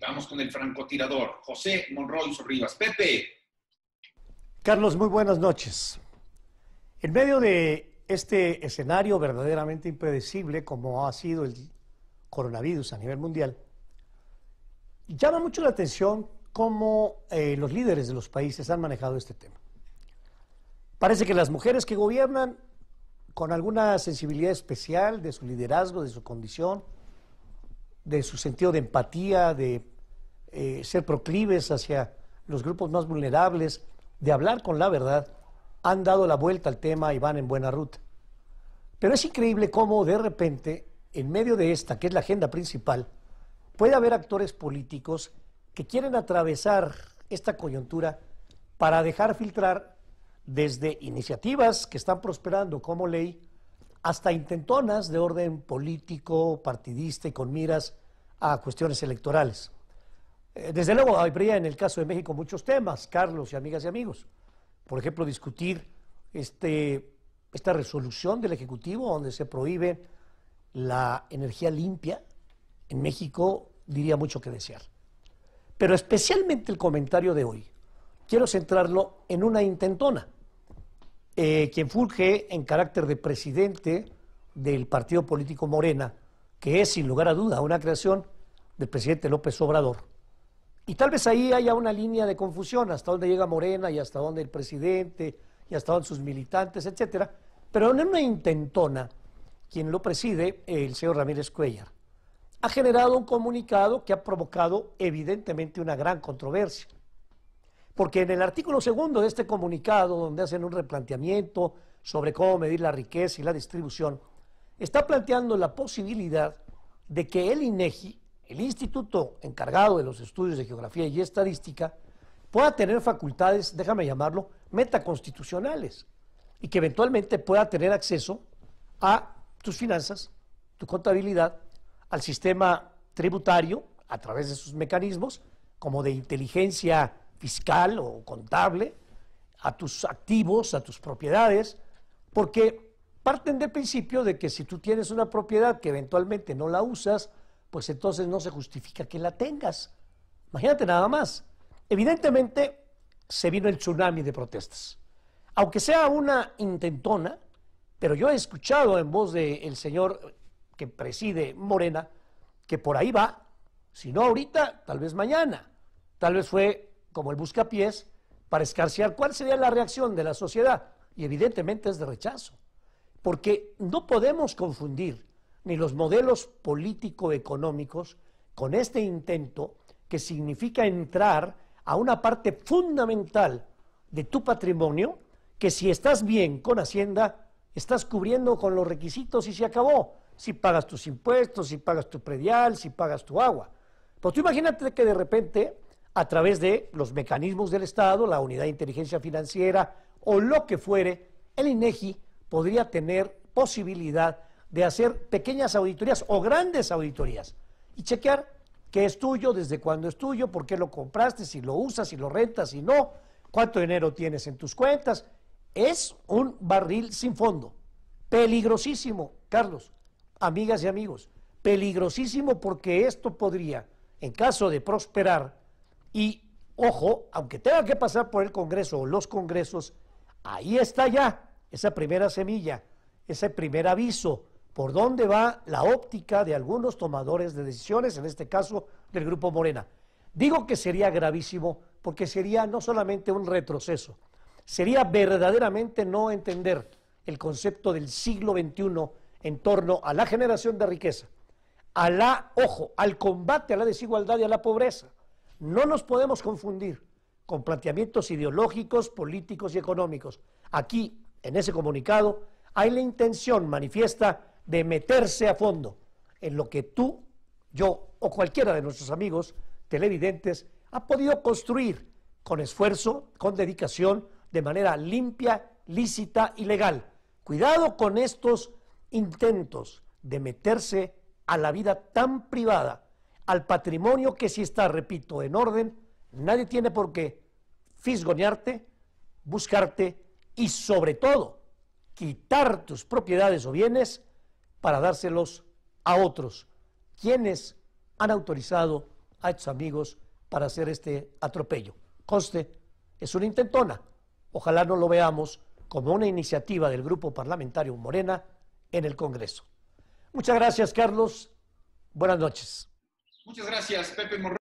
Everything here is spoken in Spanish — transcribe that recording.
vamos con el francotirador, José Monroy Rivas. Pepe. Carlos, muy buenas noches. En medio de este escenario verdaderamente impredecible como ha sido el coronavirus a nivel mundial, llama mucho la atención cómo eh, los líderes de los países han manejado este tema. Parece que las mujeres que gobiernan, con alguna sensibilidad especial de su liderazgo, de su condición, de su sentido de empatía, de eh, ser proclives hacia los grupos más vulnerables, de hablar con la verdad, han dado la vuelta al tema y van en buena ruta. Pero es increíble cómo de repente, en medio de esta, que es la agenda principal, puede haber actores políticos que quieren atravesar esta coyuntura para dejar filtrar desde iniciativas que están prosperando como ley hasta intentonas de orden político, partidista y con miras a cuestiones electorales. Eh, desde luego habría en el caso de México muchos temas, Carlos y amigas y amigos. Por ejemplo, discutir este, esta resolución del Ejecutivo donde se prohíbe la energía limpia en México diría mucho que desear. Pero especialmente el comentario de hoy, quiero centrarlo en una intentona eh, quien fulge en carácter de presidente del partido político Morena, que es sin lugar a duda una creación del presidente López Obrador. Y tal vez ahí haya una línea de confusión, hasta dónde llega Morena y hasta dónde el presidente y hasta dónde sus militantes, etcétera. Pero en una intentona, quien lo preside, el señor Ramírez Cuellar, ha generado un comunicado que ha provocado evidentemente una gran controversia. Porque en el artículo segundo de este comunicado, donde hacen un replanteamiento sobre cómo medir la riqueza y la distribución, está planteando la posibilidad de que el INEGI, el instituto encargado de los estudios de geografía y estadística, pueda tener facultades, déjame llamarlo, metaconstitucionales y que eventualmente pueda tener acceso a tus finanzas, tu contabilidad, al sistema tributario a través de sus mecanismos como de inteligencia fiscal o contable, a tus activos, a tus propiedades, porque parten del principio de que si tú tienes una propiedad que eventualmente no la usas, pues entonces no se justifica que la tengas. Imagínate nada más. Evidentemente se vino el tsunami de protestas. Aunque sea una intentona, pero yo he escuchado en voz del señor que preside Morena que por ahí va, si no ahorita, tal vez mañana. Tal vez fue como el buscapiés, para escarciar cuál sería la reacción de la sociedad. Y evidentemente es de rechazo, porque no podemos confundir ni los modelos político-económicos con este intento que significa entrar a una parte fundamental de tu patrimonio, que si estás bien con Hacienda, estás cubriendo con los requisitos y se acabó. Si pagas tus impuestos, si pagas tu predial, si pagas tu agua. Pues tú imagínate que de repente a través de los mecanismos del Estado, la unidad de inteligencia financiera o lo que fuere, el INEGI podría tener posibilidad de hacer pequeñas auditorías o grandes auditorías y chequear qué es tuyo, desde cuándo es tuyo, por qué lo compraste, si lo usas, si lo rentas, si no, cuánto dinero tienes en tus cuentas. Es un barril sin fondo. Peligrosísimo, Carlos, amigas y amigos. Peligrosísimo porque esto podría, en caso de prosperar, y ojo, aunque tenga que pasar por el Congreso o los Congresos, ahí está ya esa primera semilla, ese primer aviso, por dónde va la óptica de algunos tomadores de decisiones, en este caso del Grupo Morena. Digo que sería gravísimo porque sería no solamente un retroceso, sería verdaderamente no entender el concepto del siglo XXI en torno a la generación de riqueza, a la, ojo, al combate a la desigualdad y a la pobreza, no nos podemos confundir con planteamientos ideológicos, políticos y económicos. Aquí, en ese comunicado, hay la intención manifiesta de meterse a fondo en lo que tú, yo o cualquiera de nuestros amigos televidentes ha podido construir con esfuerzo, con dedicación, de manera limpia, lícita y legal. Cuidado con estos intentos de meterse a la vida tan privada al patrimonio que si está, repito, en orden, nadie tiene por qué fisgonearte, buscarte y sobre todo quitar tus propiedades o bienes para dárselos a otros, quienes han autorizado a estos amigos para hacer este atropello. Conste, es una intentona. Ojalá no lo veamos como una iniciativa del grupo parlamentario Morena en el Congreso. Muchas gracias, Carlos. Buenas noches. Muchas gracias, Pepe Morro.